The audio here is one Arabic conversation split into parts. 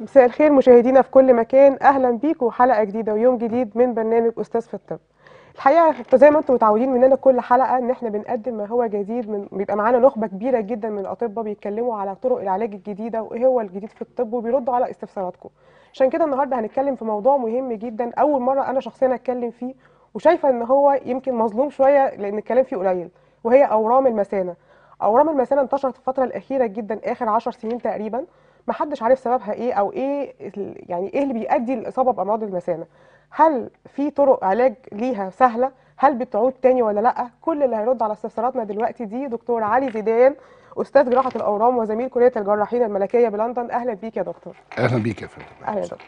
مساء الخير مشاهدينا في كل مكان اهلا بيكم وحلقه جديده ويوم جديد من برنامج استاذ في الطب الحقيقه زي ما انتم متعودين مننا كل حلقه ان احنا بنقدم ما هو جديد من بيبقى معانا نخبه كبيره جدا من الاطباء بيتكلموا على طرق العلاج الجديده وايه هو الجديد في الطب وبيردوا على استفساراتكم عشان كده النهارده هنتكلم في موضوع مهم جدا اول مره انا شخصيا اتكلم فيه وشايفه ان هو يمكن مظلوم شويه لان الكلام فيه قليل وهي اورام المثانه اورام المثانه انتشرت في الفتره الاخيره جدا اخر 10 سنين تقريبا ما حدش عارف سببها ايه او ايه يعني ايه اللي بيؤدي للاصابه بامراض المثانه هل في طرق علاج ليها سهله هل بتعود تاني ولا لا كل اللي هيرد على استفساراتنا دلوقتي دي دكتور علي زيدان استاذ جراحه الاورام وزميل كليه الجراحين الملكيه بلندن اهلا بيك يا دكتور اهلا بيك يا فندم اهلا دكتور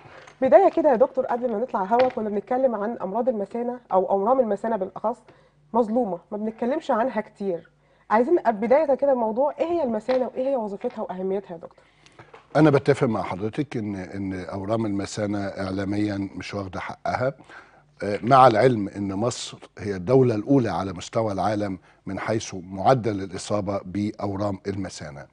بدايه كده يا دكتور قبل ما نطلع الهوا كنا بنتكلم عن امراض المثانه او اورام المثانه بالاخص مظلومه ما بنتكلمش عنها كتير عايزين بدايه كده الموضوع ايه هي المثانه وايه هي وظيفتها واهميتها يا دكتور انا بتفق مع حضرتك ان ان اورام المثانه اعلاميا مش واخده حقها آه، مع العلم ان مصر هي الدوله الاولى على مستوى العالم من حيث معدل الاصابه باورام المثانه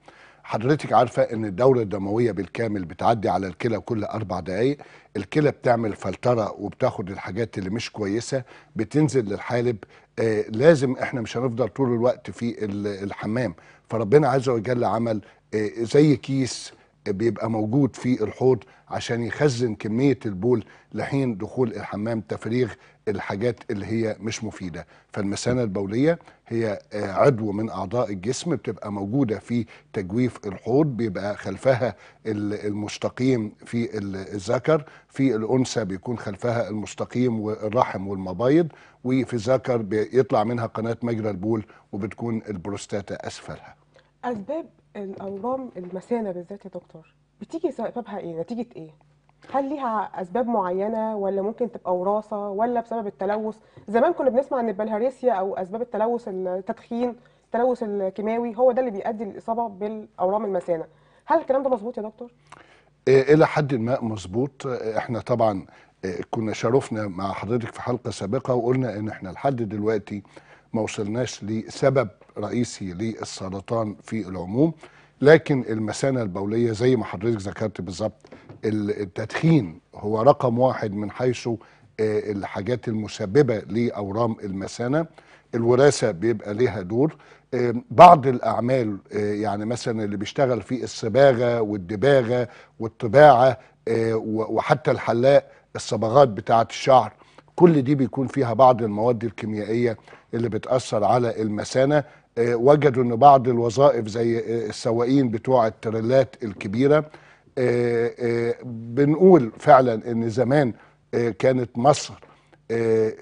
حضرتك عارفه ان الدوره الدمويه بالكامل بتعدي على الكلى كل اربع دقائق الكلى بتعمل فلتره وبتاخد الحاجات اللي مش كويسه بتنزل للحالب آه لازم احنا مش هنفضل طول الوقت في الحمام فربنا عز وجل عمل آه زي كيس بيبقى موجود في الحوض عشان يخزن كمية البول لحين دخول الحمام تفريغ الحاجات اللي هي مش مفيدة فالمثانة البولية هي آه، عضو من أعضاء الجسم بتبقى موجودة في تجويف الحوض بيبقى خلفها المستقيم في الذكر في الأنثى بيكون خلفها المستقيم والرحم والمبايض وفي الذكر بيطلع منها قناة مجرى البول وبتكون البروستاتا أسفلها أسباب الاورام المثانه بالذات يا دكتور بتيجي سببها ايه نتيجه ايه هل ليها اسباب معينه ولا ممكن تبقى وراثه ولا بسبب التلوث زمان كنا بنسمع ان البلهارسيا او اسباب التلوث التدخين التلوث الكيماوي هو ده اللي بيؤدي للاصابه بالاورام المثانه هل الكلام ده مظبوط يا دكتور إيه، الى حد ما مظبوط احنا طبعا إيه، كنا شرفنا مع حضرتك في حلقه سابقه وقلنا ان احنا لحد دلوقتي ما وصلناش لسبب رئيسي للسرطان في العموم لكن المثانه البوليه زي ما حضرتك ذكرت بالظبط التدخين هو رقم واحد من حيث آه، الحاجات المسببه لاورام المثانه الوراثه بيبقى ليها دور آه، بعض الاعمال آه، يعني مثلا اللي بيشتغل في الصباغه والدباغه والطباعه وحتى الحلاق الصبغات بتاعه الشعر كل دي بيكون فيها بعض المواد الكيميائيه اللي بتاثر على المثانه آه، وجدوا ان بعض الوظائف زي آه، السواقين بتوع التريلات الكبيره آه، بنقول فعلا ان زمان كانت مصر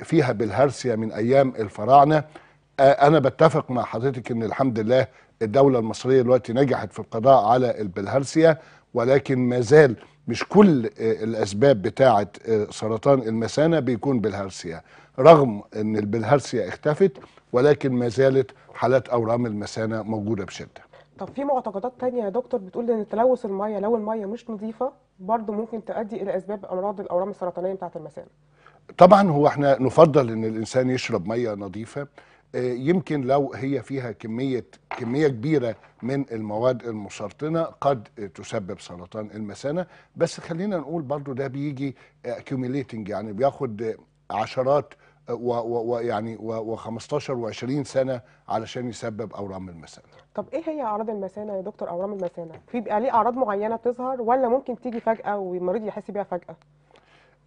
فيها بالهرسيا من أيام الفراعنة أنا بتفق مع حضرتك أن الحمد لله الدولة المصرية دلوقتي نجحت في القضاء على البلهرسيا ولكن ما زال مش كل الأسباب بتاعة سرطان المثانة بيكون بالهرسيا رغم أن البلهرسيا اختفت ولكن ما زالت حالات اورام المثانه موجوده بشده طب في معتقدات تانية يا دكتور بتقول ان تلوث الميه لو الميه مش نظيفه برضه ممكن تؤدي الى اسباب امراض الاورام السرطانيه بتاعه المثانه طبعا هو احنا نفضل ان الانسان يشرب ميه نظيفه آه، يمكن لو هي فيها كميه كميه كبيره من المواد المسرطنه قد تسبب سرطان المثانه بس خلينا نقول برضو ده بيجي اكيوميليتنج يعني بياخد عشرات ويعني و15 و20 سنه علشان يسبب اورام المثانه. طب ايه هي اعراض المثانه يا دكتور اورام المثانه؟ في بيبقى ليه اعراض معينه بتظهر ولا ممكن تيجي فجاه والمريض يحس بيها فجاه؟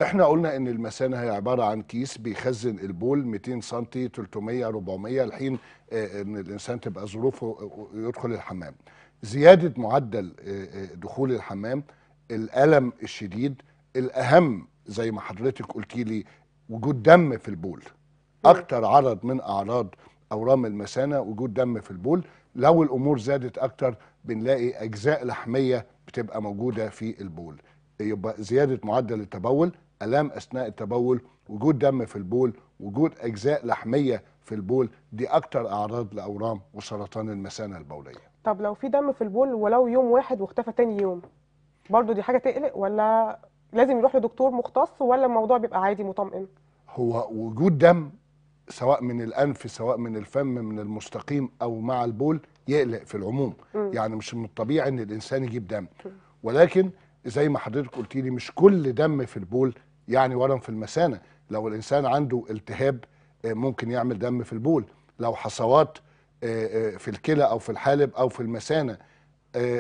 احنا قلنا ان المثانه هي عباره عن كيس بيخزن البول 200 سم 300 400 الحين ان الانسان تبقى ظروفه آه، آه، يدخل الحمام. زياده معدل آه، دخول الحمام الالم الشديد الاهم زي ما حضرتك قلتي لي وجود دم في البول اكتر عرض من اعراض اورام المثانه وجود دم في البول لو الامور زادت اكتر بنلاقي اجزاء لحميه بتبقى موجوده في البول يبقى زياده معدل التبول الام اثناء التبول وجود دم في البول وجود اجزاء لحميه في البول دي اكتر اعراض لاورام وسرطان المثانه البوليه طب لو في دم في البول ولو يوم واحد واختفى تاني يوم برضو دي حاجه تقلق ولا لازم يروح لدكتور مختص ولا الموضوع بيبقى عادي مطمئن هو وجود دم سواء من الانف سواء من الفم من المستقيم او مع البول يقلق في العموم م. يعني مش من الطبيعي ان الانسان يجيب دم م. ولكن زي ما حضرتك قلت لي مش كل دم في البول يعني ورم في المثانه لو الانسان عنده التهاب آه، ممكن يعمل دم في البول لو حصوات آه، آه، في الكلى او في الحالب او في المثانه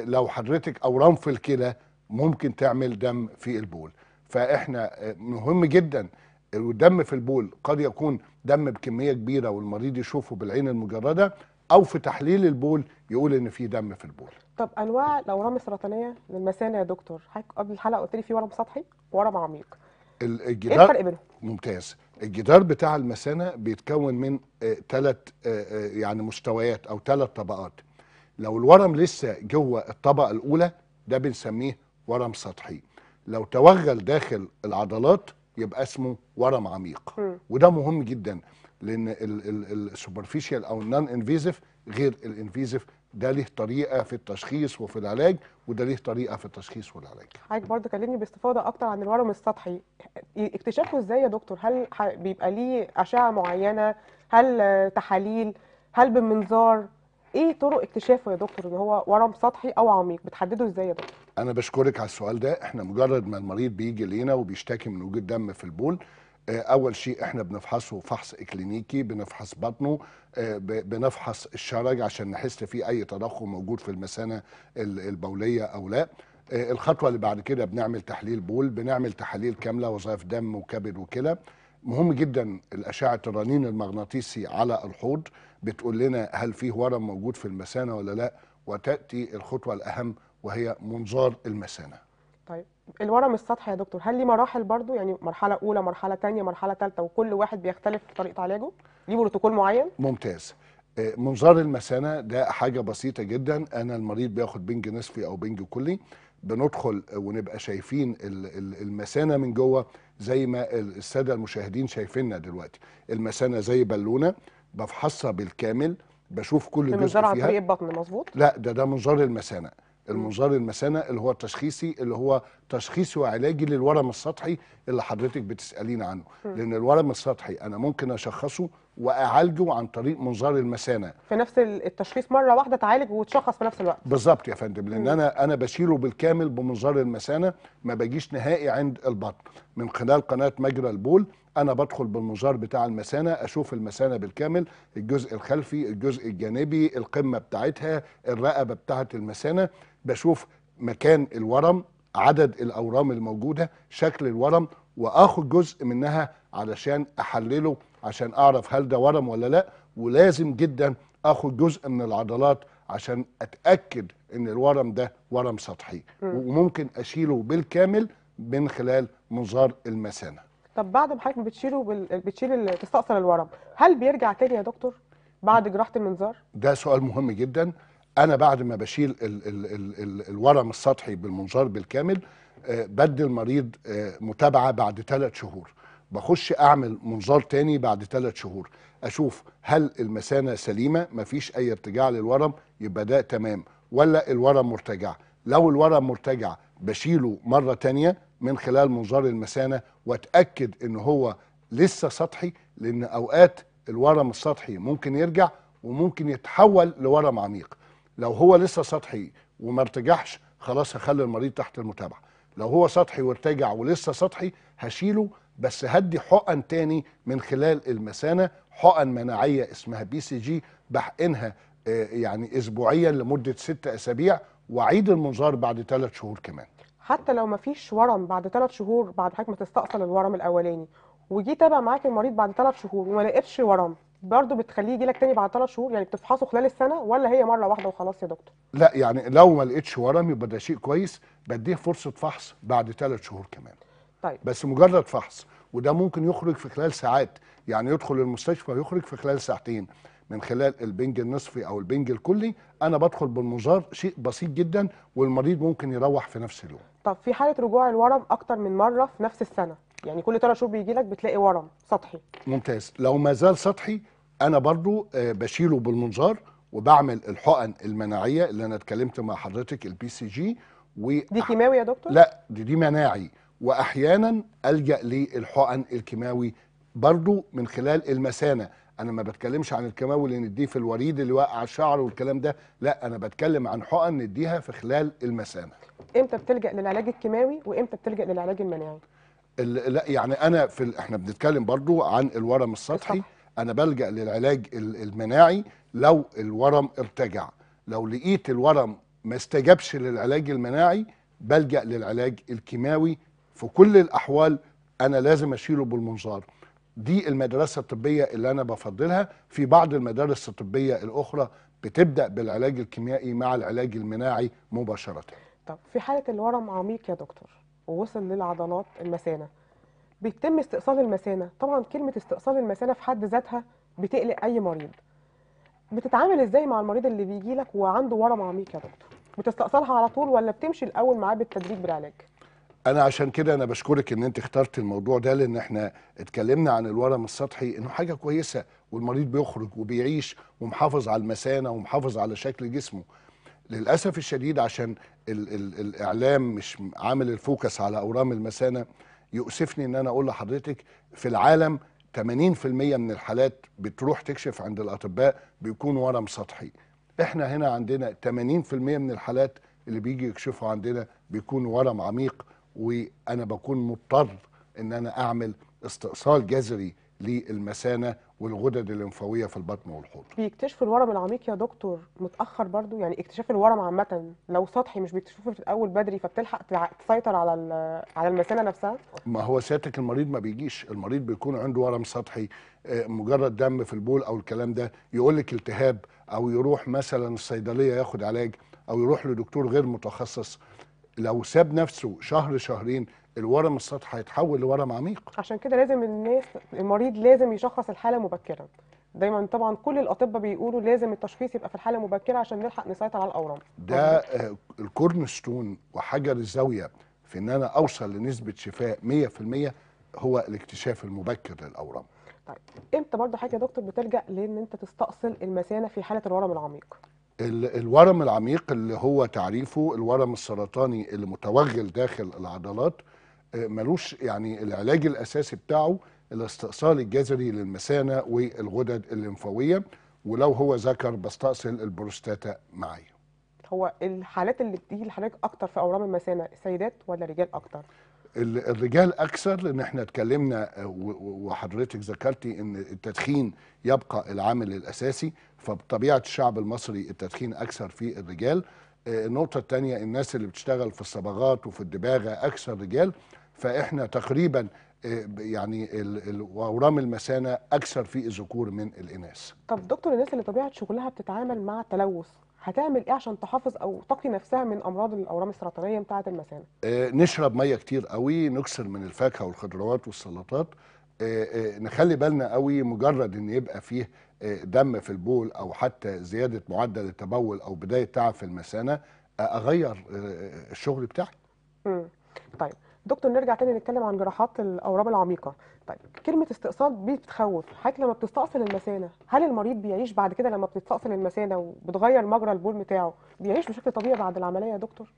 لو حضرتك اورام في الكلى ممكن تعمل دم في البول فاحنا آه، مهم جدا الدم في البول قد يكون دم بكميه كبيره والمريض يشوفه بالعين المجرده او في تحليل البول يقول ان في دم في البول طب انواع الاورام السرطانيه للمثانه يا دكتور حضرتك قبل الحلقه قلت لي في ورم سطحي وورم عميق إيه الجدار ايه الفرق بينهم ممتاز الجدار بتاع المثانه بيتكون من ثلاث آه، آه، يعني مستويات او ثلاث طبقات لو الورم لسه جوه الطبقه الاولى ده بنسميه ورم سطحي لو توغل داخل العضلات يبقى اسمه ورم عميق م. وده مهم جدا لان السوبرفيشال او النون انفيزيف غير الانفيزيف ده ليه طريقه في التشخيص وفي العلاج وده ليه طريقه في التشخيص والعلاج حضرتك برضه كلمني باستفاضه اكتر عن الورم السطحي اكتشافه ازاي يا دكتور هل بيبقى ليه اشعه معينه هل تحاليل هل بمنظار ايه طرق اكتشافه يا دكتور ان هو ورم سطحي او عميق بتحدده ازاي يا دكتور انا بشكرك على السؤال ده احنا مجرد ما المريض بيجي لينا وبيشتكي من وجود دم في البول آه، اول شيء احنا بنفحصه فحص اكلينيكي بنفحص بطنه آه، بنفحص الشرج عشان نحس في اي تضخم موجود في المثانه البوليه او لا آه، الخطوه اللي بعد كده بنعمل تحليل بول بنعمل تحاليل كامله وظائف دم وكبد وكلى مهم جدا الأشعة الرنين المغناطيسي على الحوض بتقول لنا هل فيه ورم موجود في المثانة ولا لا وتأتي الخطوة الأهم وهي منظار المثانه طيب الورم السطحي يا دكتور هل ليه مراحل برضو يعني مرحله اولى مرحله ثانيه مرحله ثالثه وكل واحد بيختلف في طريقه علاجه ليه بروتوكول معين ممتاز آه، منظار المثانه ده حاجه بسيطه جدا انا المريض بياخد بنج نصفي او بنج كلي بندخل ونبقى شايفين المثانه من جوه زي ما الساده المشاهدين شايفيننا دلوقتي المثانه زي بالونه بفحصها بالكامل بشوف كل جزء فيها منظار عن طريق البطن مظبوط لا ده ده منظار المثانه المنظار المثانه اللي هو التشخيصي اللي هو تشخيصي وعلاجي للورم السطحي اللي حضرتك بتسالين عنه لان الورم السطحي انا ممكن اشخصه واعالجه عن طريق منظار المثانه في نفس التشخيص مره واحده تعالج وتشخص في نفس الوقت بالظبط يا فندم لان انا انا بشيله بالكامل بمنظار المثانه ما بجيش نهائي عند البطن من خلال قناه مجرى البول انا بدخل بالمنظار بتاع المثانه اشوف المثانه بالكامل الجزء الخلفي الجزء الجانبي القمه بتاعتها الرقبه بتاعت المثانه بشوف مكان الورم عدد الاورام الموجوده شكل الورم واخد جزء منها علشان احلله عشان اعرف هل ده ورم ولا لا ولازم جدا اخد جزء من العضلات عشان اتاكد ان الورم ده ورم سطحي وممكن اشيله بالكامل من خلال منظار المثانه طب بعد ما حضرتك بتشيله بال... بتشيل تستأصل الورم هل بيرجع تاني يا دكتور بعد جراحه المنظار ده سؤال مهم جدا انا بعد ما بشيل ال ال ال الورم السطحي بالمنظار بالكامل آه، بدي المريض آه، متابعه بعد ثلاث شهور بخش اعمل منظار تاني بعد ثلاث شهور اشوف هل المثانه سليمه مفيش اي ارتجاع للورم يبقى ده تمام ولا الورم مرتجع لو الورم مرتجع بشيله مره تانية من خلال منظار المثانه واتاكد ان هو لسه سطحي لان اوقات الورم السطحي ممكن يرجع وممكن يتحول لورم عميق لو هو لسه سطحي وما ارتجعش خلاص هخلي المريض تحت المتابعه لو هو سطحي وارتجع ولسه سطحي هشيله بس هدي حقن تاني من خلال المثانه حقن مناعيه اسمها بي سي جي بحقنها آه، يعني اسبوعيا لمده ست اسابيع واعيد المنظار بعد ثلاث شهور كمان حتى لو ما فيش ورم بعد ثلاث شهور بعد حضرتك ما تستأصل الورم الاولاني وجي تابع معاك المريض بعد ثلاث شهور وما لقيتش ورم برضه بتخليه يجي لك تاني بعد ثلاث شهور يعني بتفحصه خلال السنه ولا هي مره واحده وخلاص يا دكتور؟ لا يعني لو ما لقيتش ورم يبقى ده شيء كويس بديه فرصه فحص بعد ثلاث شهور كمان. طيب بس مجرد فحص وده ممكن يخرج في خلال ساعات يعني يدخل المستشفى ويخرج في خلال ساعتين من خلال البنج النصفي او البنج الكلي انا بدخل بالمزار شيء بسيط جدا والمريض ممكن يروح في نفس اليوم. طب في حاله رجوع الورم اكتر من مره في نفس السنه يعني كل ثلاث شهور بيجي لك بتلاقي ورم سطحي ممتاز لو ما زال سطحي انا برضو آه، بشيله بالمنظار وبعمل الحقن المناعيه اللي انا اتكلمت مع حضرتك البي سي جي و... دي كيماوي يا دكتور لا دي دي مناعي واحيانا الجا للحقن الكيماوي برضو من خلال المثانه انا ما بتكلمش عن الكيماوي اللي نديه في الوريد اللي وقع الشعر والكلام ده لا انا بتكلم عن حقن نديها في خلال المثانه امتى بتلجا للعلاج الكيماوي وامتى بتلجا للعلاج المناعي لا يعني انا في ال... احنا بنتكلم برضو عن الورم السطحي انا بلجا للعلاج المناعي لو الورم ارتجع لو لقيت الورم ما استجابش للعلاج المناعي بلجا للعلاج الكيماوي في كل الاحوال انا لازم اشيله بالمنظار دي المدرسه الطبيه اللي انا بفضلها في بعض المدارس الطبيه الاخرى بتبدا بالعلاج الكيميائي مع العلاج المناعي مباشره طب في حاله الورم عميق يا دكتور ووصل للعضلات المثانه بيتم استئصال المثانه طبعا كلمه استئصال المثانه في حد ذاتها بتقلق اي مريض بتتعامل ازاي مع المريض اللي بيجي لك وعنده ورم عميق يا دكتور بتستأصلها على طول ولا بتمشي الاول معاه بالتدريج بالعلاج انا عشان كده انا بشكرك ان انت اخترت الموضوع ده لان احنا اتكلمنا عن الورم السطحي انه حاجه كويسه والمريض بيخرج وبيعيش ومحافظ على المثانه ومحافظ على شكل جسمه للاسف الشديد عشان ال ال الاعلام مش عامل الفوكس على اورام المثانه يؤسفني ان انا اقول لحضرتك في العالم 80% من الحالات بتروح تكشف عند الاطباء بيكون ورم سطحي احنا هنا عندنا 80% من الحالات اللي بيجي يكشفوا عندنا بيكون ورم عميق وانا بكون مضطر ان انا اعمل استئصال جذري للمثانه والغدد الليمفاويه في البطن والحوض. بيكتشفوا الورم العميق يا دكتور متاخر برضو يعني اكتشاف الورم عامه لو سطحي مش بيكتشفوه في الاول بدري فبتلحق تسيطر على على المثانه نفسها؟ ما هو سيادتك المريض ما بيجيش، المريض بيكون عنده ورم سطحي آه، مجرد دم في البول او الكلام ده يقول لك التهاب او يروح مثلا الصيدليه ياخد علاج او يروح لدكتور غير متخصص لو ساب نفسه شهر شهرين الورم السطحي هيتحول لورم عميق عشان كده لازم الناس المريض لازم يشخص الحاله مبكرا دايما طبعا كل الاطباء بيقولوا لازم التشخيص يبقى في الحاله مبكره عشان نلحق نسيطر على الاورام ده آه، الكورنستون وحجر الزاويه في ان انا اوصل لنسبه شفاء 100% هو الاكتشاف المبكر للاورام طيب امتى برضه حضرتك يا دكتور بتلجا لان انت تستأصل المثانه في حاله الورم العميق الورم العميق اللي هو تعريفه الورم السرطاني اللي متوغل داخل العضلات ملوش يعني العلاج الاساسي بتاعه الاستئصال الجذري للمثانه والغدد الليمفاويه ولو هو ذكر بستأصل البروستاتا معايا هو الحالات اللي بتيجي لحضرتك اكتر في اورام المثانه سيدات ولا رجال اكتر الرجال اكثر لان احنا اتكلمنا وحضرتك ذكرتي ان التدخين يبقى العامل الاساسي فبطبيعه الشعب المصري التدخين اكثر في الرجال آه، النقطه الثانيه الناس اللي بتشتغل في الصبغات وفي الدباغه اكثر رجال فاحنا تقريبا آه، يعني اورام المثانه اكثر في الذكور من الاناث. طب دكتور الناس اللي طبيعه شغلها بتتعامل مع التلوث هتعمل ايه عشان تحافظ او تقي نفسها من امراض الاورام السرطانيه بتاعه المثانه؟ آه، نشرب ميه كتير قوي، نكسر من الفاكهه والخضروات والسلطات، آه، نخلي بالنا قوي مجرد ان يبقى فيه دم في البول او حتى زياده معدل التبول او بدايه تعب في المثانه اغير الشغل بتاعي. امم طيب دكتور نرجع تاني نتكلم عن جراحات الاورام العميقه طيب كلمه استئصال دي بتخوف حضرتك لما بتستأصل المثانه هل المريض بيعيش بعد كده لما بتستأصل المثانه وبتغير مجرى البول بتاعه بيعيش بشكل طبيعي بعد العمليه يا دكتور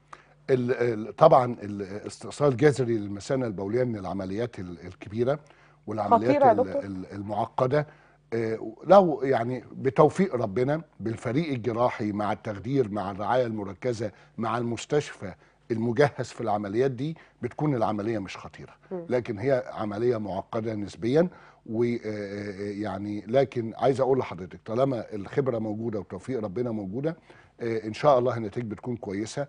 ال طبعا الاستئصال الجذري للمثانه البوليه من العمليات الكبيره والعمليات المعقده آه، لو يعني بتوفيق ربنا بالفريق الجراحي مع التخدير مع الرعايه المركزه مع المستشفى المجهز في العمليات دي بتكون العمليه مش خطيره لكن هي عمليه معقده نسبيا ويعني آه، آه، لكن عايز اقول لحضرتك طالما الخبره موجوده وتوفيق ربنا موجوده آه، ان شاء الله النتائج بتكون كويسه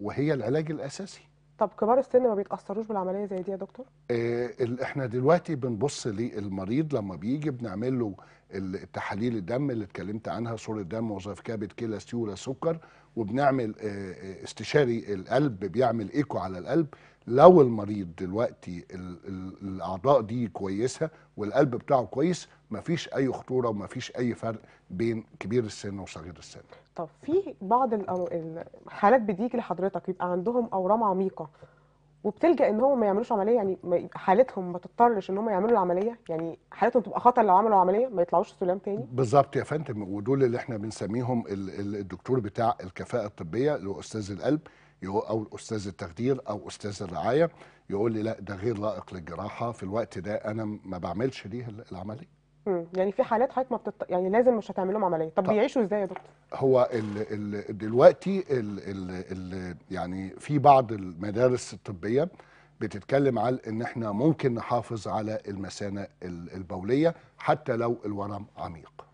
وهي العلاج الاساسي طب كبار السن ما بيتاثروش بالعمليه زي دي يا دكتور؟ إيه احنا دلوقتي بنبص للمريض لما بيجي بنعمل له التحاليل الدم اللي اتكلمت عنها صوره دم وظائف كبد كلى سيوله سكر وبنعمل آه، آه، استشاري القلب بيعمل ايكو على القلب لو المريض دلوقتي الاعضاء دي كويسه والقلب بتاعه كويس مفيش اي خطوره ومفيش اي فرق بين كبير السن وصغير السن طب في بعض الحالات بتيجي لحضرتك يبقى عندهم اورام عميقه وبتلجا ان هم ما يعملوش عمليه يعني حالتهم ما تضطرش ان هم يعملوا العمليه يعني حالتهم تبقى خطر لو عملوا عمليه ما يطلعوش سلام تاني بالظبط يا فندم ودول اللي احنا بنسميهم الدكتور بتاع الكفاءه الطبيه اللي هو استاذ القلب او استاذ التخدير او استاذ الرعايه يقول لي لا ده غير لائق للجراحه في الوقت ده انا ما بعملش ليه العمليه امم يعني في حالات حضرتك ما بتط... يعني لازم مش هتعمل لهم عمليه طب, طب بيعيشوا ازاي يا دكتور هو الـ الـ دلوقتي الـ الـ الـ يعني في بعض المدارس الطبيه بتتكلم على ان احنا ممكن نحافظ على المثانه البوليه حتى لو الورم عميق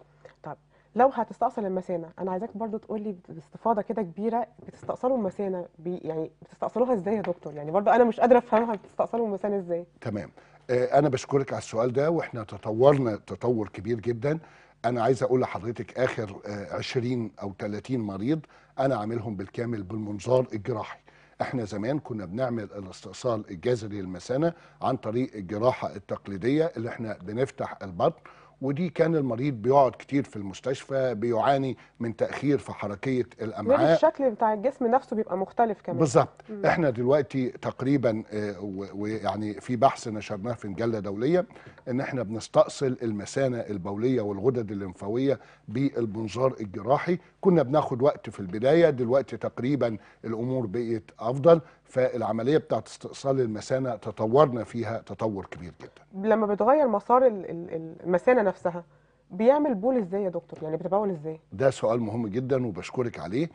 طب لو هتستأصل المثانه انا عايزاك برضو تقول لي باستفاضه كده كبيره بتستأصلوا المثانه بي... يعني بتستأصلوها ازاي يا دكتور يعني برضو انا مش قادره افهمها بتستأصلوا المثانه ازاي تمام آه، انا بشكرك على السؤال ده واحنا تطورنا تطور كبير جدا انا عايز اقول لحضرتك اخر 20 آه، او 30 مريض انا عاملهم بالكامل بالمنظار الجراحي احنا زمان كنا بنعمل الاستئصال الجذري للمثانه عن طريق الجراحه التقليديه اللي احنا بنفتح البطن ودي كان المريض بيقعد كتير في المستشفى بيعاني من تاخير في حركيه الامعاء غير الشكل بتاع الجسم نفسه بيبقى مختلف كمان بالظبط احنا دلوقتي تقريبا آه، ويعني في بحث نشرناه في مجله دوليه ان احنا بنستأصل المثانه البوليه والغدد الليمفاويه بالبنظار الجراحي كنا بناخد وقت في البدايه دلوقتي تقريبا الامور بقت افضل فالعمليه بتاعت استئصال المثانه تطورنا فيها تطور كبير جدا. لما بتغير مسار المثانه نفسها بيعمل بول ازاي يا دكتور؟ يعني بتبول ازاي؟ ده سؤال مهم جدا وبشكرك عليه.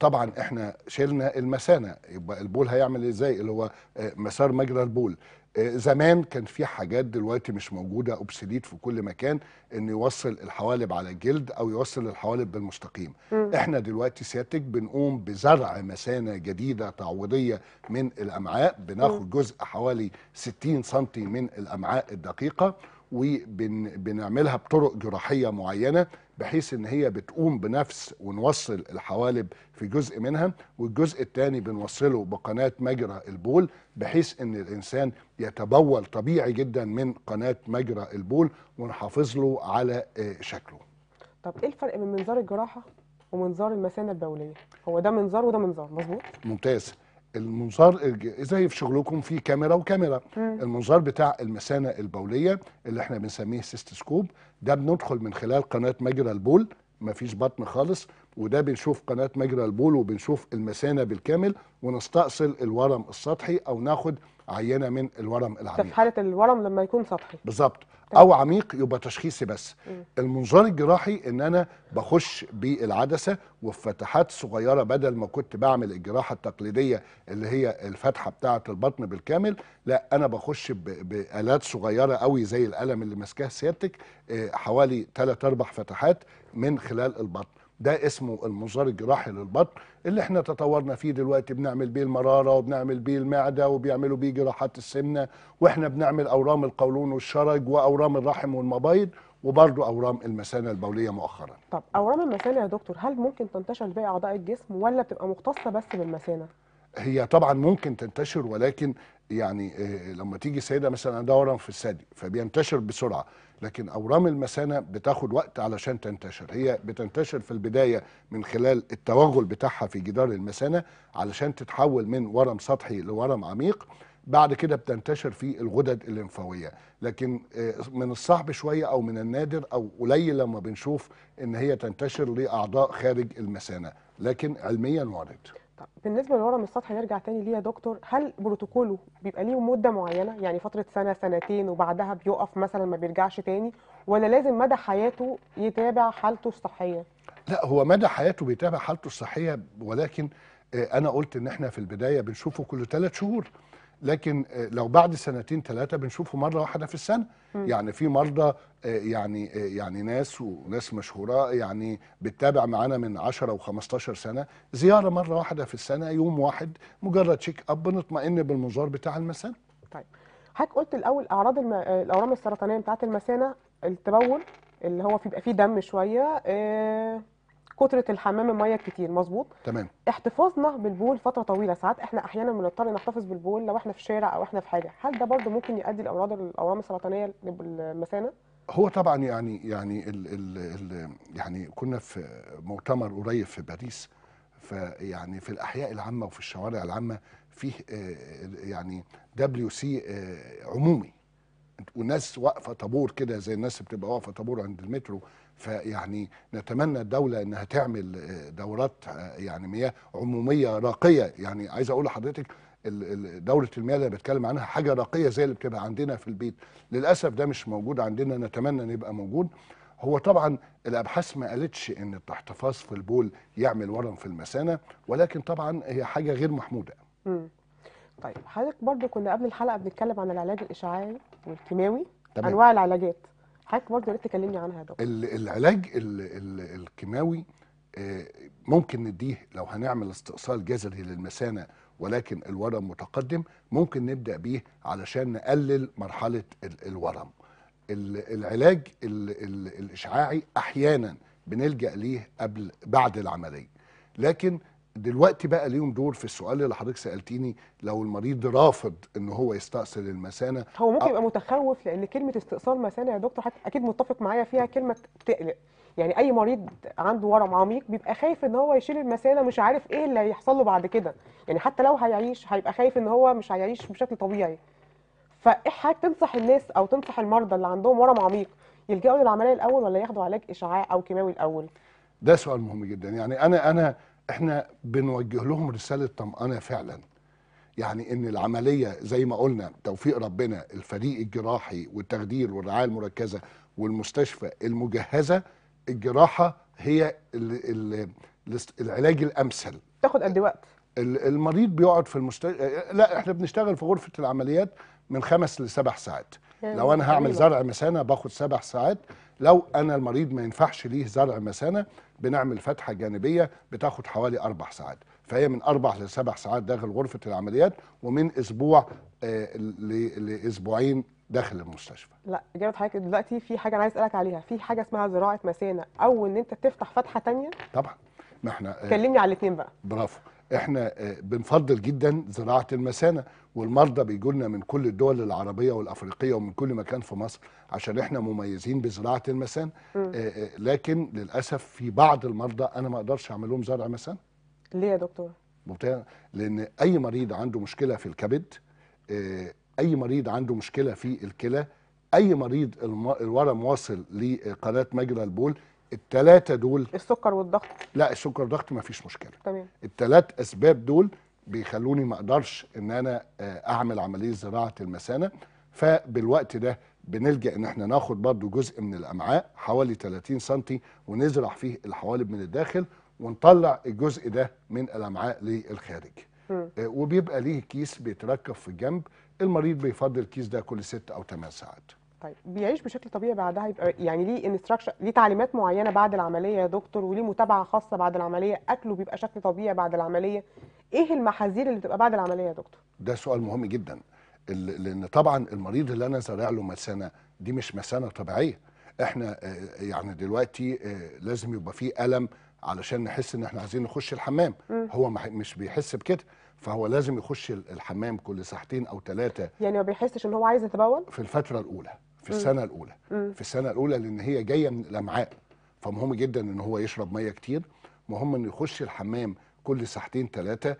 طبعا احنا شلنا المثانه يبقى البول هيعمل ازاي اللي هو آه، مسار مجرى البول آه، زمان كان في حاجات دلوقتي مش موجوده اوبسليت في كل مكان ان يوصل الحوالب على الجلد او يوصل الحوالب بالمستقيم م. احنا دلوقتي سيادتك بنقوم بزرع مثانه جديده تعويضيه من الامعاء بناخد م. جزء حوالي 60 سم من الامعاء الدقيقه وبنعملها بطرق جراحيه معينه بحيث ان هي بتقوم بنفس ونوصل الحوالب في جزء منها والجزء الثاني بنوصله بقناه مجرى البول بحيث ان الانسان يتبول طبيعي جدا من قناه مجرى البول ونحافظ له على آه، شكله. طب ايه الفرق بين من منظار الجراحه ومنظار المثانه البوليه؟ هو ده منظار وده منظار مظبوط؟ ممتاز. المنظار زي في شغلكم في كاميرا وكاميرا مم. المنظار بتاع المثانه البوليه اللي احنا بنسميه سيستسكوب ده بندخل من خلال قناه مجرى البول مفيش بطن خالص وده بنشوف قناه مجرى البول وبنشوف المثانه بالكامل ونستأصل الورم السطحي او ناخد عينه من الورم العميق ده في حاله الورم لما يكون سطحي بالظبط او عميق يبقى تشخيصي بس المنظار الجراحي ان انا بخش بالعدسه وفتحات صغيره بدل ما كنت بعمل الجراحه التقليديه اللي هي الفتحه بتاعه البطن بالكامل لا انا بخش بالات صغيره قوي زي القلم اللي ماسكاه سيادتك آه، حوالي 3 4 فتحات من خلال البطن ده اسمه المنظار الجراحي للبطن اللي احنا تطورنا فيه دلوقتي بنعمل بيه المراره وبنعمل بيه المعده وبيعملوا بيه جراحات السمنه واحنا بنعمل اورام القولون والشرج واورام الرحم والمبايض وبرضو اورام المثانه البوليه مؤخرا. طب اورام المثانه يا دكتور هل ممكن تنتشر باقي اعضاء الجسم ولا بتبقى مختصه بس بالمثانه؟ هي طبعا ممكن تنتشر ولكن يعني آه، لما تيجي سيده مثلا عندها ورم في الثدي فبينتشر بسرعه لكن اورام المثانه بتاخد وقت علشان تنتشر هي بتنتشر في البدايه من خلال التوغل بتاعها في جدار المثانه علشان تتحول من ورم سطحي لورم عميق بعد كده بتنتشر في الغدد الليمفاويه لكن آه، من الصعب شويه او من النادر او قليل لما بنشوف ان هي تنتشر لاعضاء خارج المثانه لكن علميا وارد طب بالنسبه لورا من السطح نرجع تاني ليه يا دكتور هل بروتوكوله بيبقى ليه مده معينه يعني فتره سنه سنتين وبعدها بيقف مثلا ما بيرجعش تاني ولا لازم مدى حياته يتابع حالته الصحيه لا هو مدى حياته بيتابع حالته الصحيه ولكن آه، انا قلت ان احنا في البدايه بنشوفه كل ثلاث شهور لكن آه، لو بعد سنتين ثلاثه بنشوفه مره واحده في السنه يعني في مرضى آه، يعني آه، يعني ناس وناس مشهوره يعني بتتابع معانا من 10 و15 سنه زياره مره واحده في السنه يوم واحد مجرد شيك اب بنطمئن بالمنظار بتاع المثانه طيب حضرتك قلت الاول اعراض الم... الاورام السرطانيه بتاعه المثانه التبول اللي هو بيبقى فيه دم شويه إيه كتره الحمام الميه الكتير مظبوط تمام احتفاظنا بالبول فتره طويله ساعات احنا احيانا بنضطر نحتفظ بالبول لو احنا في شارع او احنا في حاجه هل ده برضو ممكن يؤدي لامراض الاورام السرطانيه للمثانه هو طبعا يعني يعني ال ال الـ يعني كنا في مؤتمر قريب في باريس فيعني في الاحياء العامه وفي الشوارع العامه فيه آه، يعني دبليو سي آه، عمومي وناس واقفه طابور كده زي الناس بتبقى واقفه طابور عند المترو فيعني نتمنى الدولة انها تعمل آه، دورات آه، يعني مياه عمومية راقية يعني عايز اقول لحضرتك دورة المياه اللي بتكلم عنها حاجة راقية زي اللي بتبقى عندنا في البيت للأسف ده مش موجود عندنا نتمنى يبقى موجود هو طبعا الابحاث ما قالتش ان الاحتفاظ في البول يعمل ورم في المثانه ولكن طبعا هي حاجه غير محموده. امم طيب حضرتك برضو كنا قبل الحلقه بنتكلم عن العلاج الاشعاعي والكيماوي تمام. انواع العلاجات حضرتك برضه يا ريت تكلمني عنها يا دكتور العلاج الـ الـ الكيماوي آه، ممكن نديه لو هنعمل استئصال جذري للمثانه ولكن الورم متقدم ممكن نبدا بيه علشان نقلل مرحله الورم العلاج الاشعاعي احيانا بنلجا ليه قبل بعد العمليه لكن دلوقتي بقى ليهم دور في السؤال اللي حضرتك سالتيني لو المريض رافض ان هو يستأصل المثانه هو ممكن يبقى متخوف لان كلمه استئصال مثانه يا دكتور حتى اكيد متفق معايا فيها كلمه تقلق يعني اي مريض عنده ورم عميق بيبقى خايف ان هو يشيل المثانه مش عارف ايه اللي هيحصل له بعد كده يعني حتى لو هيعيش هيبقى خايف ان هو مش هيعيش بشكل طبيعي فايه حاجه تنصح الناس او تنصح المرضى اللي عندهم ورم عميق يلجأوا للعمليه الاول ولا ياخدوا علاج اشعاع او كيماوي الاول ده سؤال مهم جدا يعني انا انا احنا بنوجه لهم رساله طمانه فعلا يعني ان العمليه زي ما قلنا توفيق ربنا الفريق الجراحي والتخدير والرعايه المركزه والمستشفى المجهزه الجراحه هي الـ الـ العلاج الامثل تاخد قد وقت المريض بيقعد في المستشفى لا احنا بنشتغل في غرفه العمليات من خمس لسبع ساعات يعني لو انا هعمل زرع مثانه باخد سبع ساعات لو انا المريض ما ينفعش ليه زرع مثانه بنعمل فتحه جانبيه بتاخد حوالي اربع ساعات فهي من اربع لسبع ساعات داخل غرفه العمليات ومن اسبوع آه لاسبوعين داخل المستشفى لا اجابه حضرتك دلوقتي في حاجه انا عايز اسالك عليها في حاجه اسمها زراعه مثانه او ان انت تفتح فتحه ثانيه طبعا ما احنا آه، كلمني آه على الاثنين بقى برافو احنا آه، بنفضل جدا زراعه المثانه والمرضى بيجوا لنا من كل الدول العربيه والافريقيه ومن كل مكان في مصر عشان احنا مميزين بزراعه المثانه آه، آه، لكن للاسف في بعض المرضى انا ما اقدرش اعمل لهم زرع مثانه ليه يا دكتور لان اي مريض عنده مشكله في الكبد اي مريض عنده مشكله في الكلى اي مريض الورم واصل لقناه مجرى البول الثلاثه دول السكر والضغط لا السكر والضغط ما فيش مشكله تمام الثلاث اسباب دول بيخلوني ما اقدرش ان انا آه، اعمل عمليه زراعه المثانه فبالوقت ده بنلجا ان احنا ناخد برضو جزء من الامعاء حوالي 30 سم ونزرع فيه الحوالب من الداخل ونطلع الجزء ده من الامعاء للخارج م. آه، وبيبقى ليه كيس بيتركب في الجنب المريض بيفضل الكيس ده كل ست او ثمان ساعات طيب بيعيش بشكل طبيعي بعدها يبقى يعني ليه انستراكشن ليه تعليمات معينه بعد العمليه يا دكتور وليه متابعه خاصه بعد العمليه اكله بيبقى شكل طبيعي بعد العمليه ايه المحاذير اللي بتبقى بعد العمليه يا دكتور ده سؤال مهم جدا لان طبعا المريض اللي انا زارع له مثانه دي مش مثانه طبيعيه احنا آه، يعني دلوقتي آه، لازم يبقى فيه الم علشان نحس ان احنا عايزين نخش الحمام م. هو مش بيحس بكده فهو لازم يخش الحمام كل ساعتين او ثلاثه يعني ما بيحسش ان هو عايز يتبول في الفتره الاولى في السنه الاولى في السنه الاولى لان هي جايه من الامعاء فمهم جدا ان هو يشرب ميه كتير مهم انه يخش الحمام كل ساعتين ثلاثه آه،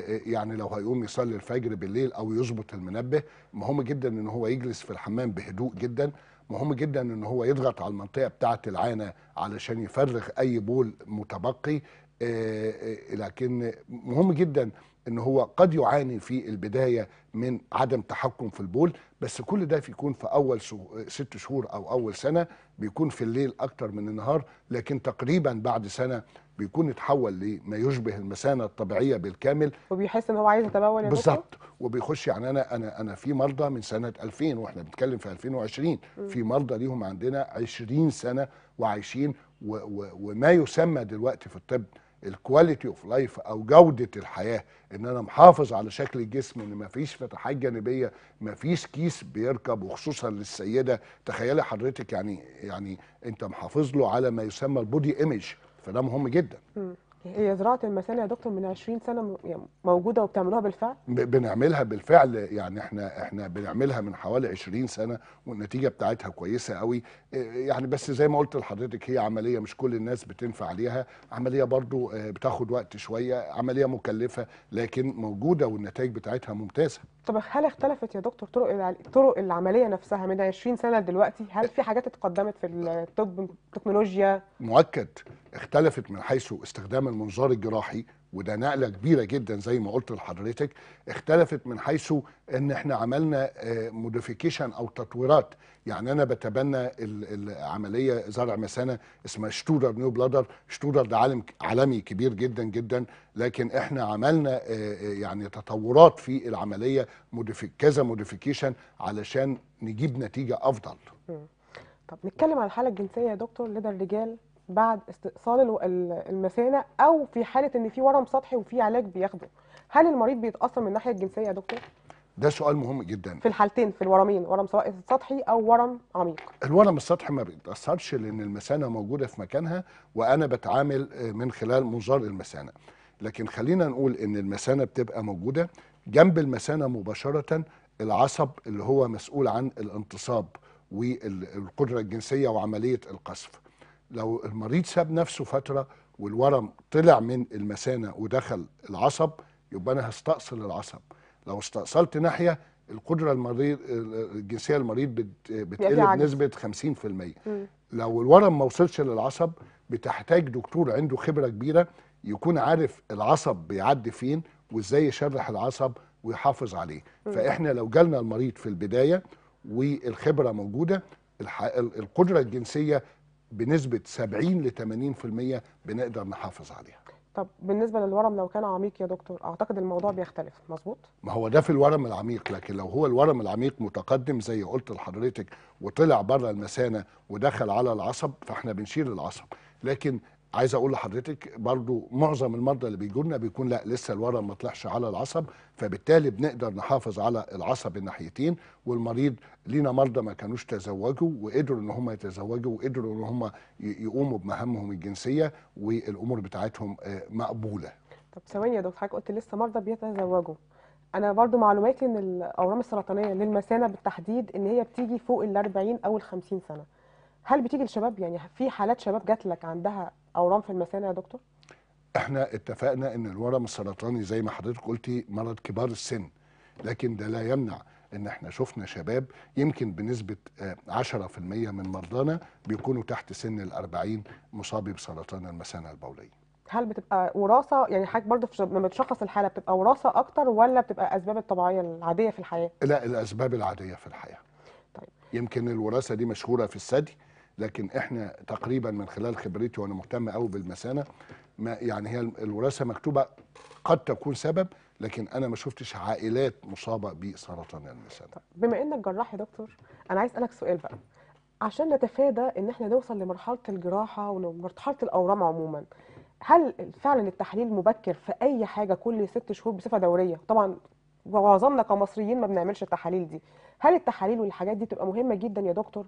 آه، يعني لو هيقوم يصلي الفجر بالليل او يظبط المنبه مهم جدا ان هو يجلس في الحمام بهدوء جدا مهم جدا ان هو يضغط على المنطقه بتاعه العانه علشان يفرغ اي بول متبقي آه، لكن مهم جدا ان هو قد يعاني في البدايه من عدم تحكم في البول بس كل ده بيكون في اول ست شهور او اول سنه بيكون في الليل اكتر من النهار لكن تقريبا بعد سنه بيكون اتحول لما يشبه المثانه الطبيعيه بالكامل وبيحس ان هو عايز يتبول يا بالظبط وبيخش يعني انا انا انا في مرضى من سنه 2000 واحنا بنتكلم في 2020 م. في مرضى ليهم عندنا 20 سنه وعايشين وما يسمى دلوقتي في الطب الكواليتي اوف لايف او جوده الحياه ان انا محافظ على شكل الجسم ان مفيش فتحات جانبيه مفيش كيس بيركب وخصوصا للسيده تخيلي حضرتك يعني يعني انت محافظ له على ما يسمى البودي ايمج فده مهم جدا هي إيه زراعه المثانه يا دكتور من 20 سنه يعني موجوده وبتعملوها بالفعل بنعملها بالفعل يعني احنا احنا بنعملها من حوالي 20 سنه والنتيجه بتاعتها كويسه قوي إيه، يعني بس زي ما قلت لحضرتك هي عمليه مش كل الناس بتنفع عليها عمليه برضو آه، بتاخد وقت شويه عمليه مكلفه لكن موجوده والنتائج بتاعتها ممتازه طب هل اختلفت يا دكتور طرق طرق العمليه نفسها من 20 سنه دلوقتي هل في حاجات اتقدمت في الطب التكنولوجيا مؤكد اختلفت من حيث استخدام المنظار الجراحي وده نقله كبيره جدا زي ما قلت لحضرتك اختلفت من حيث ان احنا عملنا موديفيكيشن آه، او تطويرات يعني انا بتبنى العمليه زرع مثانه اسمها شتودر نيو بلادر شتودر ده عالم عالمي كبير جدا جدا لكن احنا عملنا آه، آه، يعني تطورات في العمليه موديفيك كذا موديفيكيشن علشان نجيب نتيجه افضل طب نتكلم على الحاله الجنسيه يا دكتور لدى الرجال بعد استئصال المثانه او في حاله ان في ورم سطحي وفي علاج بياخده هل المريض بيتاثر من الناحيه الجنسيه يا دكتور ده سؤال مهم جدا في الحالتين في الورمين ورم سواء سطحي او ورم عميق الورم السطحي ما بيتاثرش لان المثانه موجوده في مكانها وانا بتعامل آه، من خلال منظار المثانه لكن خلينا نقول ان المثانه بتبقى موجوده جنب المثانه مباشره العصب اللي هو مسؤول عن الانتصاب والقدره الجنسيه وعمليه القذف لو المريض ساب نفسه فتره والورم طلع من المثانه ودخل العصب يبقى انا هستأصل العصب لو استأصلت ناحيه القدره المريض الجنسيه المريض بتقل بنسبه 50% م. لو الورم ما وصلش للعصب بتحتاج دكتور عنده خبره كبيره يكون عارف العصب بيعدي فين وازاي يشرح العصب ويحافظ عليه م. فاحنا لو جالنا المريض في البدايه والخبره موجوده القدره الجنسيه بنسبه 70 ل 80% بنقدر نحافظ عليها. طب بالنسبه للورم لو كان عميق يا دكتور اعتقد الموضوع بيختلف مظبوط ما هو ده في الورم العميق لكن لو هو الورم العميق متقدم زي قلت لحضرتك وطلع بره المثانه ودخل على العصب فاحنا بنشيل العصب لكن عايز اقول لحضرتك برضو معظم المرضى اللي بيجوا لنا بيكون لا لسه الورم ما طلعش على العصب فبالتالي بنقدر نحافظ على العصب الناحيتين والمريض لينا مرضى ما كانوش تزوجوا وقدروا ان هم يتزوجوا وقدروا ان هم يقوموا بمهامهم الجنسيه والامور بتاعتهم آه، مقبوله. طب ثواني يا دكتور حضرتك قلت لسه مرضى بيتزوجوا. انا برضو معلوماتي ان الاورام السرطانيه للمثانه بالتحديد ان هي بتيجي فوق ال 40 او ال 50 سنه. هل بتيجي للشباب يعني في حالات شباب جات لك عندها اورام في المثانه يا دكتور احنا اتفقنا ان الورم السرطاني زي ما حضرتك قلتي مرض كبار السن لكن ده لا يمنع ان احنا شفنا شباب يمكن بنسبه 10% آه، من مرضانا بيكونوا تحت سن ال 40 مصاب بسرطان المثانه البوليه هل بتبقى وراثه يعني حضرتك برضه لما بتشخص الحاله بتبقى وراثه اكتر ولا بتبقى الاسباب الطبيعيه العاديه في الحياه؟ لا الاسباب العاديه في الحياه. طيب يمكن الوراثه دي مشهوره في الثدي لكن احنا تقريبا من خلال خبرتي وانا مهتم قوي بالمثانه ما يعني هي الوراثه مكتوبه قد تكون سبب لكن انا ما شفتش عائلات مصابه بسرطان المثانه طيب، بما انك جراح يا دكتور انا عايز اسالك سؤال بقى عشان نتفادى ان احنا نوصل لمرحله الجراحه ومرحله الاورام عموما هل فعلا التحليل المبكر في اي حاجه كل ست شهور بصفه دوريه طبعا معظمنا كمصريين ما بنعملش التحاليل دي هل التحاليل والحاجات دي تبقى مهمه جدا يا دكتور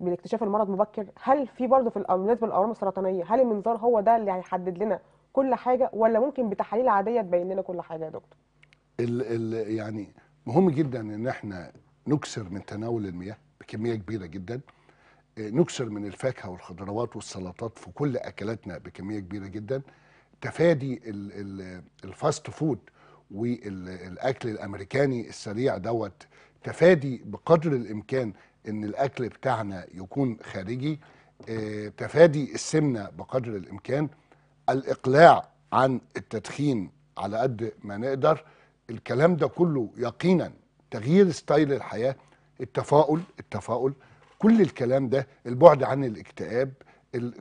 بالاكتشاف المرض مبكر هل في برضه في بالنسبه للاورام السرطانيه هل المنظار هو ده اللي هيحدد لنا كل حاجه ولا ممكن بتحاليل عاديه تبين لنا كل حاجه يا دكتور ال ال يعني مهم جدا ان احنا نكسر من تناول المياه بكميه كبيره جدا آه، نكسر من الفاكهه والخضروات والسلطات في كل اكلاتنا بكميه كبيره جدا تفادي الفاست فود والاكل الامريكاني السريع دوت تفادي بقدر الامكان ان الاكل بتاعنا يكون خارجي آه، تفادي السمنه بقدر الامكان الاقلاع عن التدخين على قد ما نقدر الكلام ده كله يقينا تغيير ستايل الحياه التفاؤل التفاؤل كل الكلام ده البعد عن الاكتئاب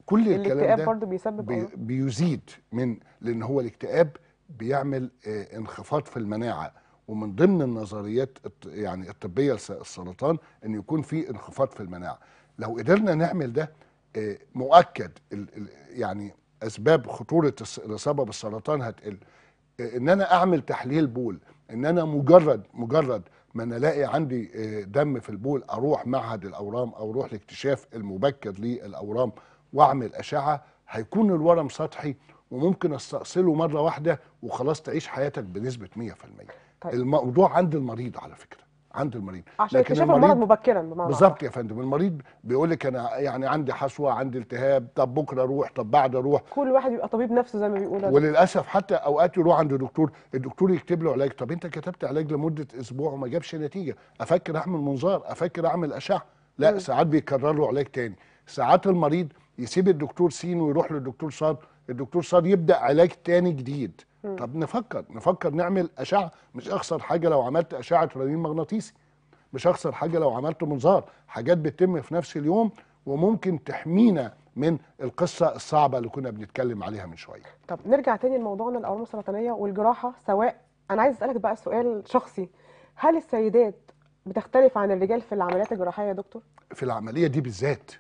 كل الكلام ده برضه بيسبب بي بيزيد من لان هو الاكتئاب بيعمل آه، انخفاض في المناعه ومن ضمن النظريات يعني الطبيه للسرطان ان يكون في انخفاض في المناعه لو قدرنا نعمل ده آه، مؤكد يعني اسباب خطوره الاصابه بالسرطان هتقل آه، ان انا اعمل تحليل بول ان انا مجرد مجرد ما انا الاقي عندي آه، دم في البول اروح معهد الاورام او اروح لاكتشاف المبكر للاورام واعمل اشعه هيكون الورم سطحي وممكن استأصله مره واحده وخلاص تعيش حياتك بنسبه 100% طيب. الموضوع عند المريض على فكره عند المريض عشان لكن اكتشاف المرض مبكرا بمعنى بالظبط يا فندم المريض بيقول لك انا يعني عندي حسوه عندي التهاب طب بكره اروح طب بعد اروح كل واحد بيبقى طبيب نفسه زي ما بيقولوا وللاسف حتى اوقات يروح عند دكتور الدكتور يكتب له علاج طب انت كتبت علاج لمده اسبوع وما جابش نتيجه افكر اعمل منظار افكر اعمل اشعه لا م. ساعات بيكرر له علاج تاني ساعات المريض يسيب الدكتور سين ويروح للدكتور صاد الدكتور صاد يبدا علاج تاني جديد طب نفكر نفكر نعمل اشعه مش اخسر حاجه لو عملت اشعه رنين مغناطيسي مش اخسر حاجه لو عملت منظار حاجات بتتم في نفس اليوم وممكن تحمينا من القصه الصعبه اللي كنا بنتكلم عليها من شويه طب نرجع تاني لموضوعنا الاورام السرطانيه والجراحه سواء انا عايز اسالك بقى سؤال شخصي هل السيدات بتختلف عن الرجال في العمليات الجراحيه يا دكتور في العمليه دي بالذات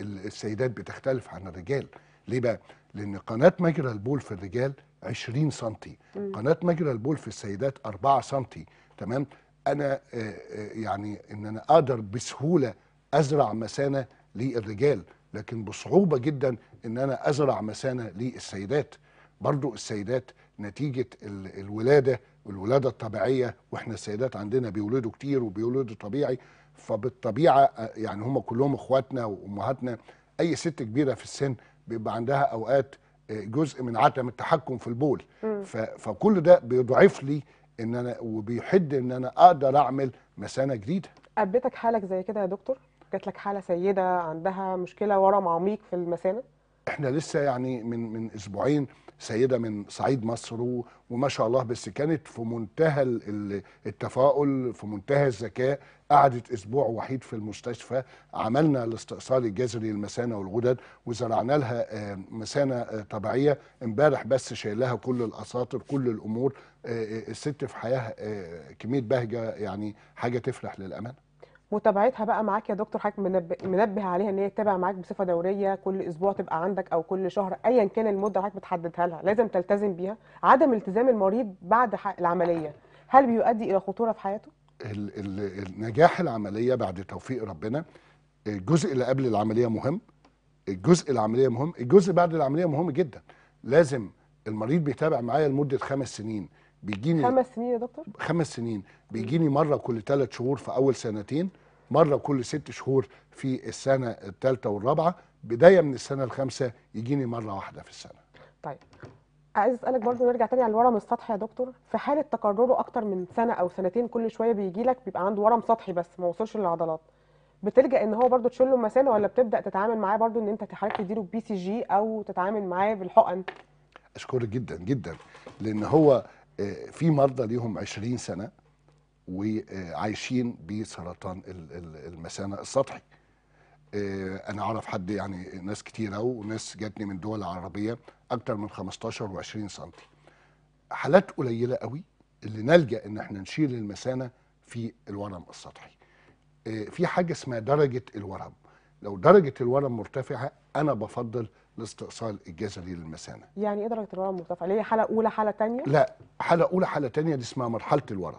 السيدات بتختلف عن الرجال ليه بقى لان قناه مجرى البول في الرجال 20 سم قناه مجرى البول في السيدات 4 سم تمام انا آه، آه، يعني ان انا اقدر بسهوله ازرع مثانه للرجال لكن بصعوبه جدا ان انا ازرع مثانه للسيدات برضو السيدات نتيجه الولاده الولاده الطبيعيه واحنا السيدات عندنا بيولدوا كتير وبيولدوا طبيعي فبالطبيعه آه، يعني هم كلهم اخواتنا وامهاتنا اي ست كبيره في السن بيبقى عندها اوقات جزء من عدم التحكم في البول فكل ده بيضعف لي ان انا وبيحد ان انا اقدر اعمل مثانه جديده قابلتك حالك زي كده يا دكتور جات لك حاله سيده عندها مشكله ورم عميق في المثانه احنا لسه يعني من من اسبوعين سيده من صعيد مصر وما شاء الله بس كانت في منتهى التفاؤل في منتهى الذكاء قعدت اسبوع وحيد في المستشفى عملنا الاستئصال الجذري للمثانه والغدد وزرعنا لها آه، مثانه آه، طبيعيه امبارح بس شايل لها كل الاساطر كل الامور آه، الست في حياه كميه بهجه يعني حاجه تفرح للامانه متابعتها بقى معاك يا دكتور حضرتك منبه, عليها ان هي تتابع معاك بصفه دوريه كل اسبوع تبقى عندك او كل شهر ايا كان المده حضرتك بتحددها لها لازم تلتزم بيها عدم التزام المريض بعد العمليه هل بيؤدي الى خطوره في حياته ال ال نجاح العمليه بعد توفيق ربنا الجزء اللي قبل العمليه مهم الجزء العمليه مهم الجزء بعد العمليه مهم جدا لازم المريض بيتابع معايا لمده خمس سنين بيجيني خمس سنين يا دكتور خمس سنين بيجيني مره كل ثلاث شهور في اول سنتين مره كل ست شهور في السنه الثالثه والرابعه بدايه من السنه الخامسه يجيني مره واحده في السنه طيب عايز اسالك برضه نرجع تاني على الورم السطحي يا دكتور في حاله تكرره اكتر من سنه او سنتين كل شويه بيجي لك بيبقى عنده ورم سطحي بس ما وصلش للعضلات بتلجا ان هو برضه تشله له مسانه ولا بتبدا تتعامل معاه برضه ان انت تحرك تديله بي سي جي او تتعامل معاه بالحقن اشكرك جدا جدا لان هو آه، في مرضى ليهم 20 سنه وعايشين بسرطان المثانه السطحي آه، انا اعرف حد يعني ناس كتيره قوي وناس جاتني من دول عربيه اكتر من 15 و20 سم حالات قليله قوي اللي نلجا ان احنا نشيل المثانه في الورم السطحي آه، في حاجه اسمها درجه الورم لو درجه الورم مرتفعه انا بفضل لاستئصال الجسدي للمثانه يعني ايه درجه الورم المرتفعه اللي هي حاله اولى حاله ثانيه لا حاله اولى حاله ثانيه دي اسمها مرحله الورم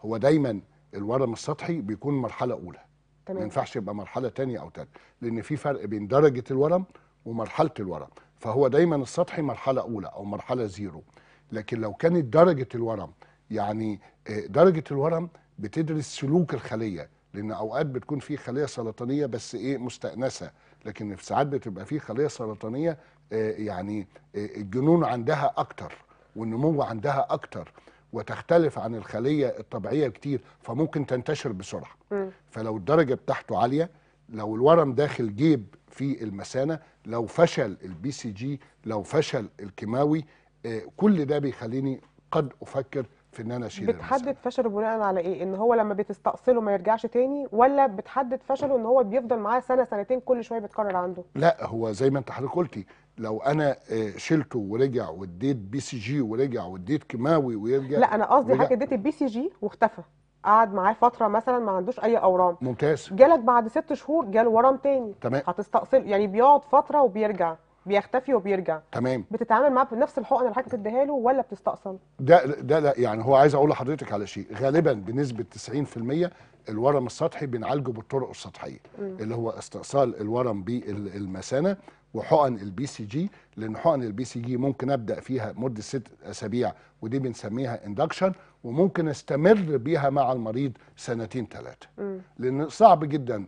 هو دايما الورم السطحي بيكون مرحله اولى تمام. ما ينفعش يبقى مرحله ثانيه او ثالثه لان في فرق بين درجه الورم ومرحله الورم فهو دايما السطحي مرحله اولى او مرحله زيرو لكن لو كانت درجه الورم يعني آه، درجه الورم بتدرس سلوك الخليه لان اوقات بتكون في خليه سرطانيه بس ايه مستأنسه لكن في ساعات بتبقى في خليه سرطانيه آه، يعني آه، الجنون عندها اكتر والنمو عندها اكتر وتختلف عن الخليه الطبيعيه كتير فممكن تنتشر بسرعه فلو الدرجه بتاعته عاليه لو الورم داخل جيب في المثانه لو فشل البي سي جي لو فشل الكيماوي آه، كل ده بيخليني قد افكر في ان انا اشيل بتحدد فشله بناء على ايه ان هو لما بتستأصله ما يرجعش تاني ولا بتحدد فشله ان هو بيفضل معاه سنه سنتين كل شويه بتكرر عنده لا هو زي ما انت حضرتك قلتي لو انا آه، شلته ورجع واديت بي سي جي ورجع واديت كيماوي ويرجع لا انا قصدي حضرتك اديت البي سي جي واختفى قعد معاه فتره مثلا ما عندوش اي اورام ممتاز جالك بعد ست شهور جاله ورم تاني تمام هتستأصل يعني بيقعد فتره وبيرجع بيختفي وبيرجع تمام بتتعامل معاه بنفس الحقن اللي حضرتك بتديها له ولا بتستأصل؟ ده ده لا يعني هو عايز اقول لحضرتك على شيء غالبا بنسبه 90% الورم السطحي بنعالجه بالطرق السطحيه م. اللي هو استئصال الورم بالمثانه وحقن البي سي جي لان حقن البي سي جي ممكن ابدا فيها مده ست اسابيع ودي بنسميها اندكشن وممكن استمر بيها مع المريض سنتين ثلاثه لان صعب جدا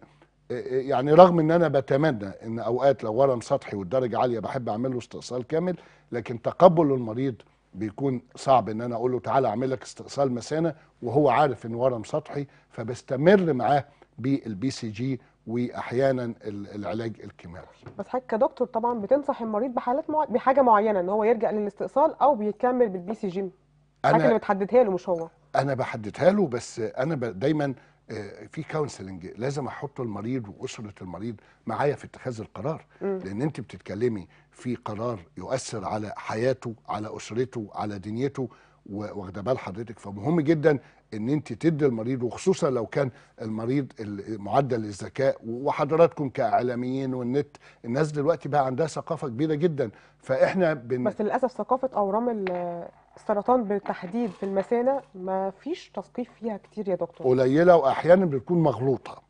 يعني رغم ان انا بتمنى ان اوقات لو ورم سطحي والدرجه عاليه بحب اعمل له استئصال كامل لكن تقبل المريض بيكون صعب ان انا اقول له تعالى اعمل لك استئصال مثانه وهو عارف ان ورم سطحي فبستمر معاه بالبي سي جي واحيانا العلاج الكيماوي بس حضرتك كدكتور طبعا بتنصح المريض بحالات مع... بحاجه معينه ان هو يرجع للاستئصال او بيكمل بالبي سي جي الحاجه اللي بتحددها له مش هو انا بحددها له بس انا ب... دايما آه، في كونسلنج لازم احط المريض واسره المريض معايا في اتخاذ القرار م. لان انت بتتكلمي في قرار يؤثر على حياته على اسرته على دنيته واخده بال حضرتك فمهم جدا ان انت تدي المريض وخصوصا لو كان المريض معدل الذكاء وحضراتكم كاعلاميين والنت الناس دلوقتي بقى عندها ثقافه كبيره جدا فاحنا بن... بس للاسف ثقافه اورام السرطان بالتحديد في المثانه ما فيش تثقيف فيها كتير يا دكتور قليله واحيانا بتكون مغلوطه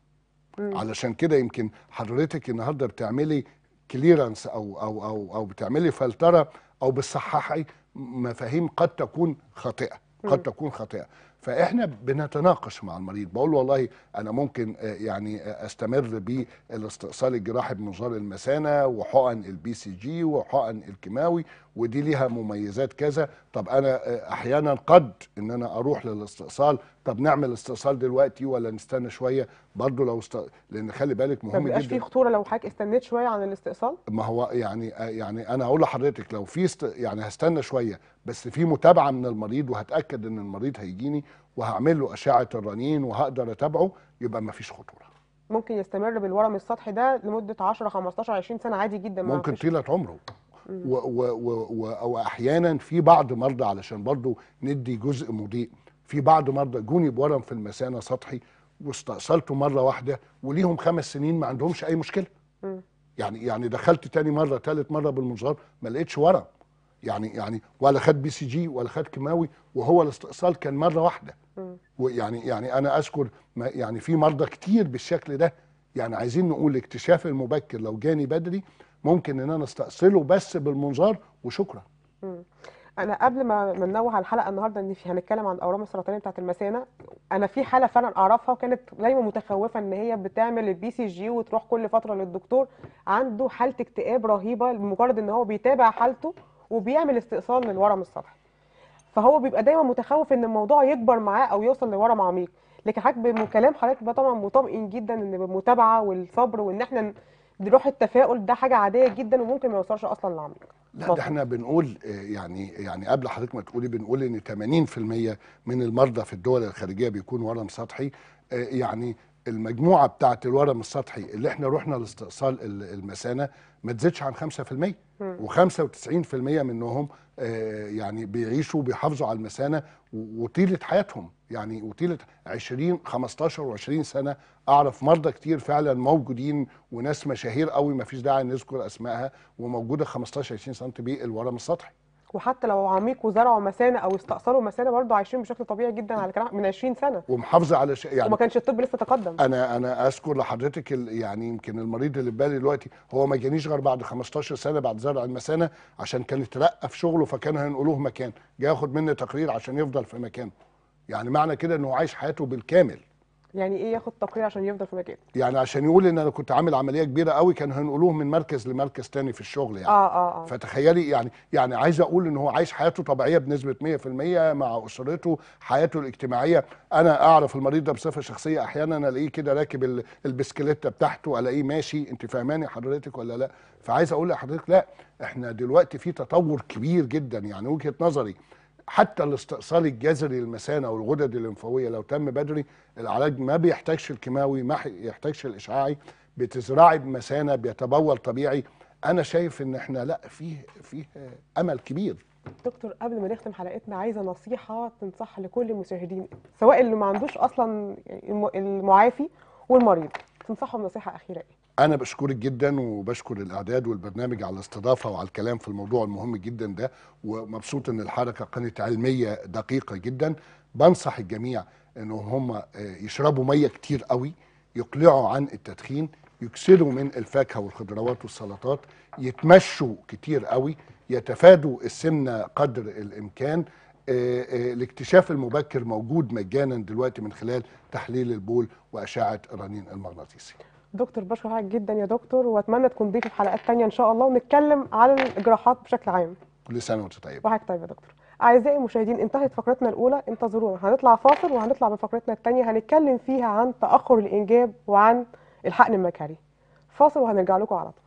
مم. علشان كده يمكن حضرتك النهارده بتعملي كليرنس او او او او بتعملي فلتره او بتصححي مفاهيم قد تكون خاطئه قد تكون خاطئه فاحنا بنتناقش مع المريض بقول له والله انا ممكن آه، يعني آه، استمر بالاستئصال الجراحي بمنظار المثانه وحقن البي سي جي وحقن الكيماوي ودي ليها مميزات كذا طب انا آه، احيانا قد ان انا اروح للاستئصال طب نعمل استئصال دلوقتي ولا نستنى شويه برضه لو است... لان خلي بالك مهم جدا في خطوره لو حضرتك استنيت شويه عن الاستئصال ما هو يعني آه، يعني انا هقول لحضرتك لو في است... يعني هستنى شويه بس في متابعه من المريض وهتاكد ان المريض هيجيني وهعمل له اشعه الرنين وهقدر اتابعه يبقى ما فيش خطوره ممكن يستمر بالورم السطحي ده لمده 10 15 20 سنه عادي جدا ممكن طيله عمره و و و و او احيانا في بعض مرضى علشان برضو ندي جزء مضيء في بعض مرضى جوني بورم في المثانه سطحي واستأصلته مره واحده وليهم خمس سنين ما عندهمش اي مشكله يعني يعني دخلت تاني مره ثالث مره بالمنظار ما لقيتش ورم يعني يعني ولا خد بي سي جي ولا خد كيماوي وهو الاستئصال كان مره واحده ويعني يعني انا اذكر يعني في مرضى كتير بالشكل ده يعني عايزين نقول الاكتشاف المبكر لو جاني بدري ممكن ان انا استأصله بس بالمنظار وشكرا انا قبل ما ننوه على الحلقه النهارده ان في هنتكلم عن الاورام السرطانيه بتاعه المثانه انا في حاله فعلا اعرفها وكانت دايما متخوفه ان هي بتعمل البي سي جي وتروح كل فتره للدكتور عنده حاله اكتئاب رهيبه لمجرد ان هو بيتابع حالته وبيعمل استئصال للورم السطحي فهو بيبقى دايما متخوف ان الموضوع يكبر معاه او يوصل لورم عميق لكن حضرتك بكلام حضرتك بقى طبعا مطمئن جدا ان بالمتابعه والصبر وان احنا روح التفاؤل ده حاجه عاديه جدا وممكن ما يوصلش اصلا لعمرك لا ده احنا بنقول آه، يعني يعني قبل حضرتك ما تقولي بنقول ان 80% من المرضى في الدول الخارجيه بيكون ورم سطحي آه، يعني المجموعه بتاعه الورم السطحي اللي احنا رحنا لاستئصال المثانه ما تزيدش عن 5% و95% منهم آه، يعني بيعيشوا وبيحافظوا على المثانه وطيله حياتهم يعني وطيله 20 15 و20 سنه اعرف مرضى كتير فعلا موجودين وناس مشاهير قوي ما فيش داعي نذكر اسمائها وموجوده 15 20 سم بالورم السطحي وحتى لو عميق وزرعوا مثانه او استأصلوا مثانه برضه عايشين بشكل طبيعي جدا على كلام من 20 سنه ومحافظه على شيء يعني وما كانش الطب لسه تقدم انا انا اذكر لحضرتك يعني يمكن المريض اللي في بالي دلوقتي هو ما جانيش غير بعد 15 سنه بعد زرع المثانه عشان كان اترقى في شغله فكان هينقلوه مكان جاي ياخد مني تقرير عشان يفضل في مكانه يعني معنى كده انه عايش حياته بالكامل يعني ايه ياخد تقرير عشان يفضل في مكانه يعني عشان يقول ان انا كنت عامل عمليه كبيره قوي كان هنقلوه من مركز لمركز تاني في الشغل يعني اه اه, آه. فتخيلي يعني يعني عايز اقول ان هو عايش حياته طبيعيه بنسبه 100% مع اسرته حياته الاجتماعيه انا اعرف المريض ده بصفه شخصيه احيانا الاقيه كده راكب البسكليته بتاعته الاقيه ماشي انت فاهماني حضرتك ولا لا فعايز اقول لحضرتك لا احنا دلوقتي في تطور كبير جدا يعني وجهه نظري حتى الاستئصال الجذري للمثانه والغدد الليمفاويه لو تم بدري العلاج ما بيحتاجش الكيماوي ما يحتاجش الاشعاعي بتزرعي بمثانه بيتبول طبيعي انا شايف ان احنا لا فيه فيه امل كبير دكتور قبل ما نختم حلقتنا عايزه نصيحه تنصح لكل المشاهدين سواء اللي ما عندوش اصلا يعني المعافي والمريض تنصحهم نصيحه اخيره ايه أنا بشكرك جدا وبشكر الإعداد والبرنامج على الاستضافة وعلى الكلام في الموضوع المهم جدا ده ومبسوط إن الحركة كانت علمية دقيقة جدا بنصح الجميع إن هم آه، يشربوا مية كتير قوي يقلعوا عن التدخين يكسروا من الفاكهة والخضروات والسلطات يتمشوا كتير قوي يتفادوا السمنة قدر الإمكان آه، آه، الاكتشاف المبكر موجود مجانا دلوقتي من خلال تحليل البول وأشعة الرنين المغناطيسي دكتور بشكر حضرتك جدا يا دكتور واتمنى تكون ضيفي في حلقات ثانيه ان شاء الله ونتكلم على الجراحات بشكل عام كل سنه وانت طيب وحضرتك طيب يا دكتور اعزائي المشاهدين انتهت فقرتنا الاولى انتظرونا هنطلع فاصل وهنطلع بفقرتنا الثانيه هنتكلم فيها عن تاخر الانجاب وعن الحقن المكاري فاصل وهنرجع لكم على طول